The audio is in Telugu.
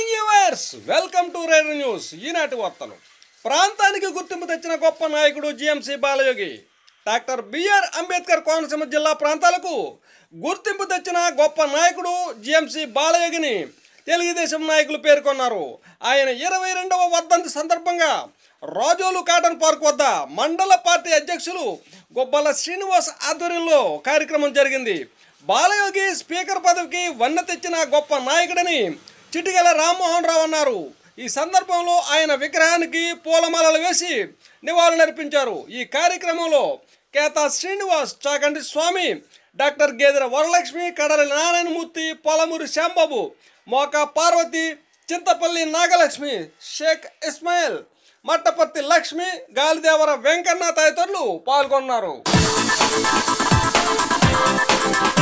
morning yours welcome to rare news ఈనాటి వార్తలు ప్రాంతానికి గుర్తింపు తెచ్చిన గొప్ప నాయకుడు GMC Balayogi doctor BR Ambedkar Konaseema జిల్లా ప్రాంతాలకు గుర్తింపు తెచ్చిన గొప్ప నాయకుడు జిఎంసి బాలయోగిని తెలుగుదేశం నాయకులు పేర్కొన్నారు ఆయన ఇరవై రెండవ వర్ధంతి సందర్భంగా రాజోలు కాటన్ పార్క్ వద్ద మండల పార్టీ అధ్యక్షులు గొబ్బల శ్రీనివాస్ ఆధ్వర్యంలో కార్యక్రమం జరిగింది బాలయోగి స్పీకర్ పదవికి వన్న తెచ్చిన గొప్ప నాయకుడని చిటికెల రామ్మోహన్ రావు అన్నారు ఈ సందర్భంలో ఆయన విగ్రహానికి పూలమాలలు వేసి నివాళులర్పించారు ఈ కార్యక్రమంలో కేతా శ్రీనివాస్ చాకండి స్వామి డాక్టర్ గేదెల వరలక్ష్మి కడలి నారాయణమూర్తి పొలమూరి శాంబాబు మోకా పార్వతి చింతపల్లి నాగలక్ష్మి షేక్ ఇస్మాయిల్ మట్టపర్తి లక్ష్మి గాలిదేవర వెంకన్న తదితరులు పాల్గొన్నారు